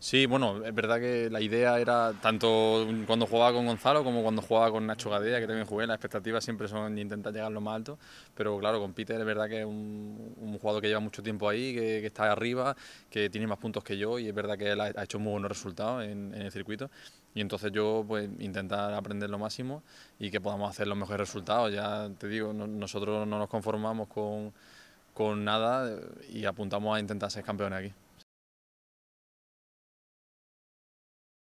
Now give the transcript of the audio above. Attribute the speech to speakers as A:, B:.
A: Sí, bueno, es verdad que la idea era tanto cuando jugaba con Gonzalo como cuando jugaba con Nacho Gadea, que también jugué, las expectativas siempre son intentar llegar lo más alto, pero claro, con Peter es verdad que es un, jugador que lleva mucho tiempo ahí, que, está arriba, que tiene más puntos que yo y es verdad que él ha, hecho muy buenos resultados en, el circuito y entonces yo pues intentar aprender lo máximo y que podamos hacer los mejores resultados. Ya te digo, nosotros no nos conformamos con, con nada y apuntamos a intentar ser campeones aquí.